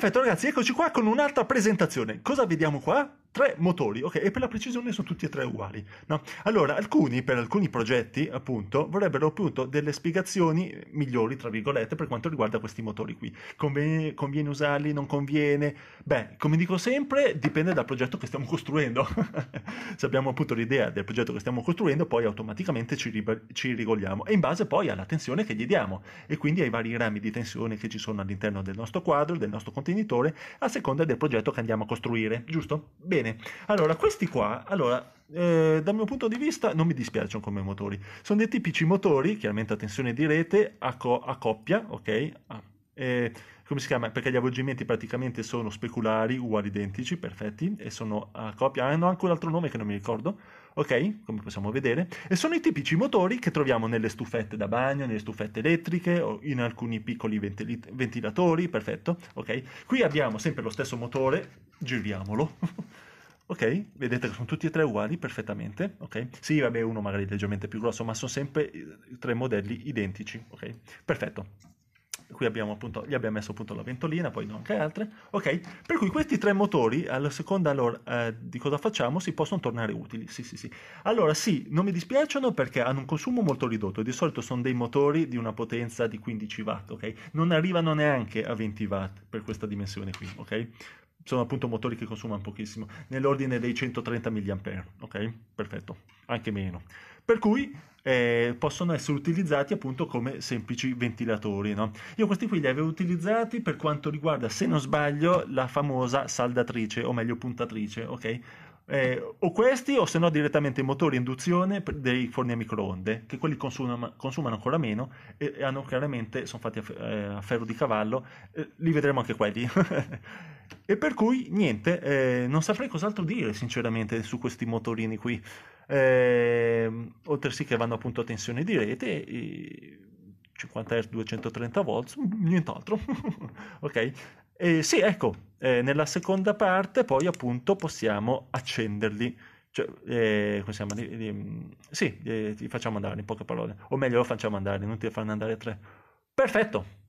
Perfetto ragazzi, eccoci qua con un'altra presentazione. Cosa vediamo qua? Tre motori, ok, e per la precisione sono tutti e tre uguali. No? Allora, alcuni, per alcuni progetti, appunto, vorrebbero appunto delle spiegazioni migliori, tra virgolette, per quanto riguarda questi motori qui. Conviene, conviene usarli, non conviene? Beh, come dico sempre, dipende dal progetto che stiamo costruendo. Se abbiamo appunto l'idea del progetto che stiamo costruendo, poi automaticamente ci, ci rigogliamo. E in base poi alla tensione che gli diamo, e quindi ai vari rami di tensione che ci sono all'interno del nostro quadro, del nostro contenuto contenitore a seconda del progetto che andiamo a costruire, giusto? Bene, allora questi qua, allora, eh, dal mio punto di vista non mi dispiacciono come motori, sono dei tipici motori, chiaramente a tensione di rete, a, co- a coppia, ok? A- come si chiama? Perché gli avvolgimenti praticamente sono speculari, uguali, identici, perfetti, e sono a ah, coppia, hanno ah, anche un altro nome che non mi ricordo, ok? Come possiamo vedere. E sono i tipici motori che troviamo nelle stufette da bagno, nelle stufette elettriche, o in alcuni piccoli ventili- ventilatori, perfetto, ok? Qui abbiamo sempre lo stesso motore, giriamolo. ok, vedete che sono tutti e tre uguali perfettamente, ok? Sì, vabbè, uno magari leggermente più grosso, ma sono sempre eh, tre modelli identici, ok? Perfetto qui abbiamo appunto, gli abbiamo messo appunto la ventolina, poi anche altre, ok? Per cui questi tre motori, alla seconda allora, eh, di cosa facciamo, si possono tornare utili, sì sì sì. Allora sì, non mi dispiacciono perché hanno un consumo molto ridotto, di solito sono dei motori di una potenza di 15 watt, ok? Non arrivano neanche a 20 watt per questa dimensione qui, ok? Sono appunto motori che consumano pochissimo, nell'ordine dei 130 mAh, ok? Perfetto, anche meno. Per cui eh, possono essere utilizzati appunto come semplici ventilatori. No? Io questi qui li avevo utilizzati per quanto riguarda, se non sbaglio, la famosa saldatrice, o meglio puntatrice, ok? Eh, o questi o se no direttamente motori induzione dei forni a microonde che quelli consumano, consumano ancora meno e hanno chiaramente sono fatti a, eh, a ferro di cavallo eh, li vedremo anche quelli e per cui niente eh, non saprei cos'altro dire sinceramente su questi motorini qui eh, oltre sì che vanno appunto a tensione di rete, e 50 Hz 230 volts, nient'altro, ok? Eh, sì, ecco, eh, nella seconda parte poi appunto possiamo accenderli, cioè, eh, come si chiama? sì, eh, ti facciamo andare in poche parole, o meglio lo facciamo andare, non ti fanno andare tre. Perfetto!